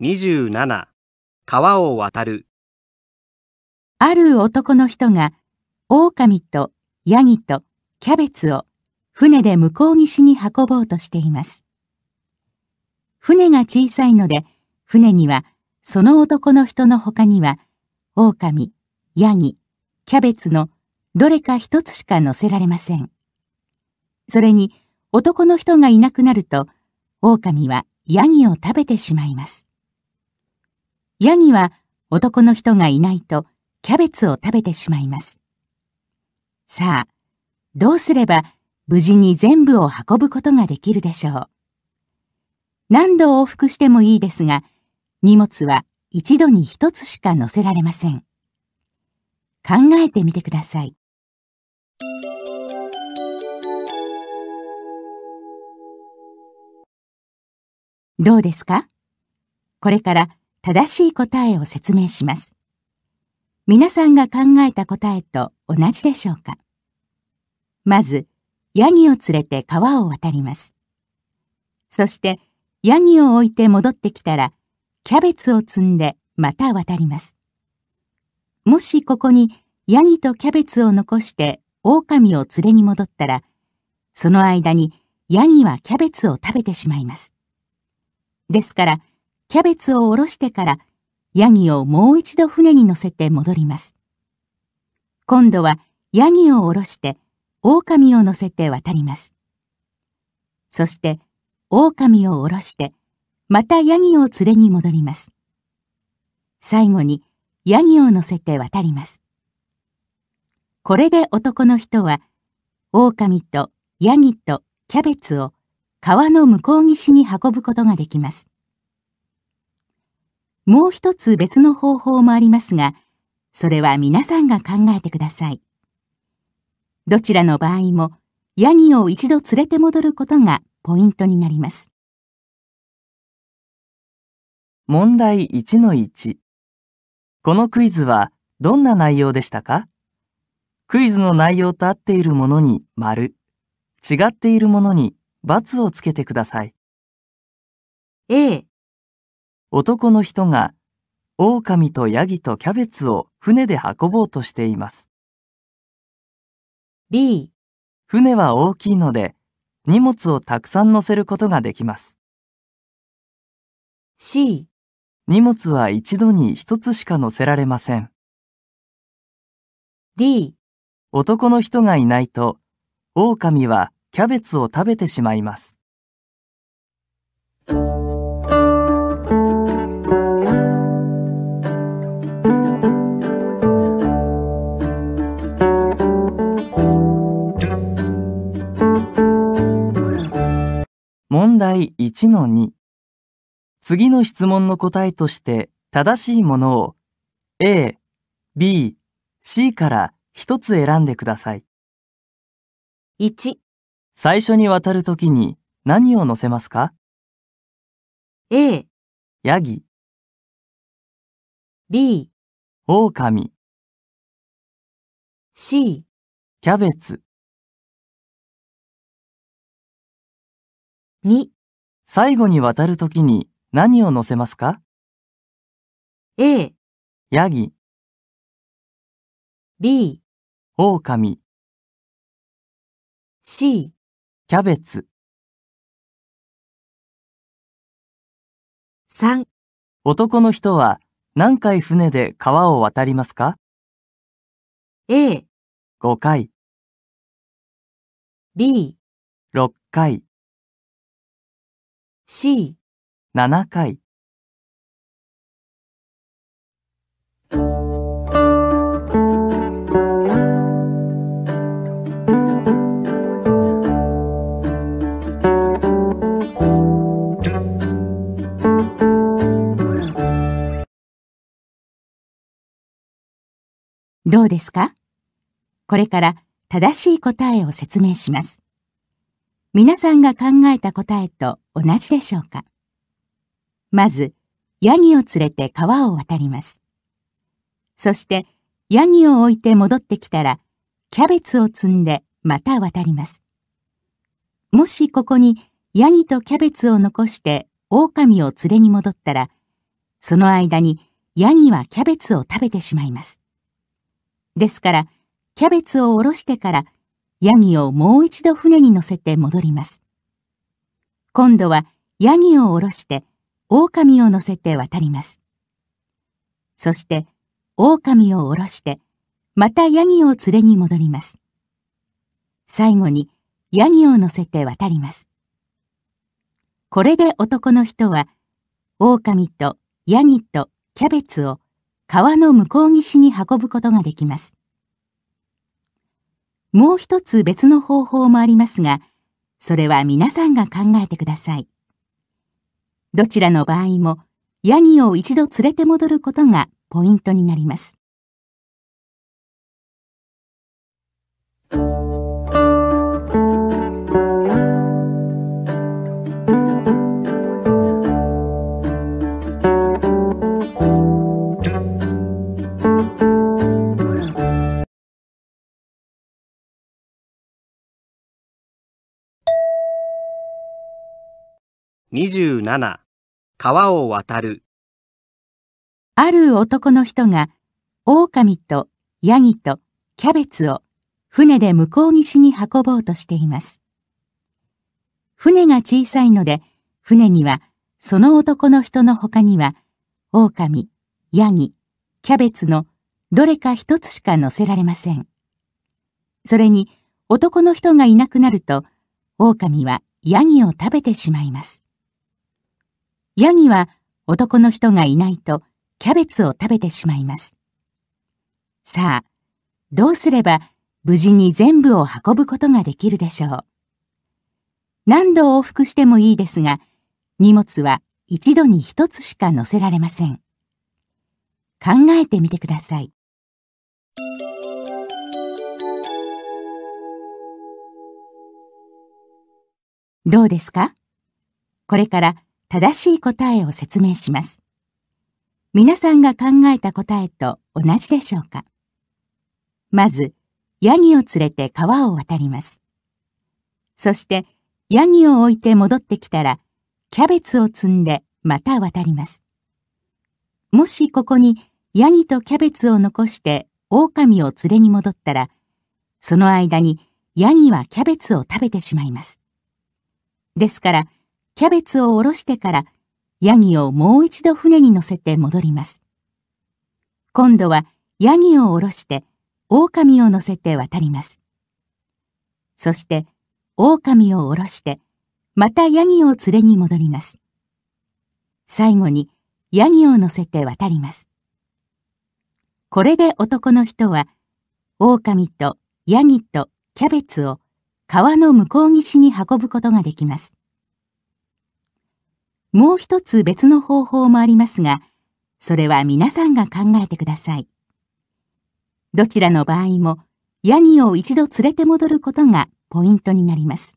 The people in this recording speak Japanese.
27川を渡るある男の人が狼とヤギとキャベツを船で向こう岸に運ぼうとしています船が小さいので船にはその男の人の他には狼ヤギキャベツのどれか一つしか乗せられませんそれに男の人がいなくなると狼はヤギを食べてしまいますヤギは男の人がいないとキャベツを食べてしまいます。さあ、どうすれば無事に全部を運ぶことができるでしょう。何度往復してもいいですが、荷物は一度に一つしか乗せられません。考えてみてください。どうですかこれから正しい答えを説明します。皆さんが考えた答えと同じでしょうかまず、ヤギを連れて川を渡ります。そして、ヤギを置いて戻ってきたら、キャベツを積んでまた渡ります。もしここにヤギとキャベツを残して狼を連れに戻ったら、その間にヤギはキャベツを食べてしまいます。ですから、キャベツをおろしてからヤギをもう一度船に乗せて戻ります。今度はヤギをおろして狼を乗せて渡ります。そして狼をおろしてまたヤギを連れに戻ります。最後にヤギを乗せて渡ります。これで男の人は狼とヤギとキャベツを川の向こう岸に運ぶことができます。もう一つ別の方法もありますが、それは皆さんが考えてください。どちらの場合も、ヤギを一度連れて戻ることがポイントになります。問題1の1。このクイズはどんな内容でしたかクイズの内容と合っているものに丸、違っているものに×をつけてください。A 男の人が狼とヤギとキャベツを船で運ぼうとしています。B 船は大きいので荷物をたくさん乗せることができます。C 荷物は一度に一つしか乗せられません。D 男の人がいないと狼はキャベツを食べてしまいます。問題1の2。次の質問の答えとして正しいものを A、B、C から1つ選んでください。1、最初に渡るときに何を乗せますか ?A、ヤギ、B、オオカミ、C、キャベツ。2最後に渡るときに何を乗せますか ?A、ヤギ B、オオカミ C、キャベツ3男の人は何回船で川を渡りますか ?A、5回 B、6回 C 7回どうですかこれから正しい答えを説明します。皆さんが考えた答えと同じでしょうかまず、ヤギを連れて川を渡ります。そして、ヤギを置いて戻ってきたら、キャベツを積んでまた渡ります。もしここにヤギとキャベツを残して狼を連れに戻ったら、その間にヤギはキャベツを食べてしまいます。ですから、キャベツをおろしてからヤギをもう一度船に乗せて戻ります。今度はヤギを下ろして狼を乗せて渡ります。そして狼を下ろしてまたヤギを連れに戻ります。最後にヤギを乗せて渡ります。これで男の人は狼とヤギとキャベツを川の向こう岸に運ぶことができます。もう一つ別の方法もありますが、それは皆さんが考えてください。どちらの場合も、ヤギを一度連れて戻ることがポイントになります。27川を渡るある男の人が狼とヤギとキャベツを船で向こう岸に運ぼうとしています船が小さいので船にはその男の人の他には狼ヤギキャベツのどれか一つしか乗せられませんそれに男の人がいなくなると狼はヤギを食べてしまいますヤギは男の人がいないとキャベツを食べてしまいます。さあ、どうすれば無事に全部を運ぶことができるでしょう。何度往復してもいいですが、荷物は一度に一つしか乗せられません。考えてみてください。どうですかこれから正しい答えを説明します。皆さんが考えた答えと同じでしょうかまず、ヤギを連れて川を渡ります。そして、ヤギを置いて戻ってきたら、キャベツを積んでまた渡ります。もしここにヤギとキャベツを残して狼を連れに戻ったら、その間にヤギはキャベツを食べてしまいます。ですから、キャベツをおろしてから、ヤギをもう一度船に乗せて戻ります。今度はヤギをおろして、狼を乗せて渡ります。そして、狼をおろして、またヤギを連れに戻ります。最後に、ヤギを乗せて渡ります。これで男の人は、狼とヤギとキャベツを川の向こう岸に運ぶことができます。もう一つ別の方法もありますが、それは皆さんが考えてください。どちらの場合も、ヤギを一度連れて戻ることがポイントになります。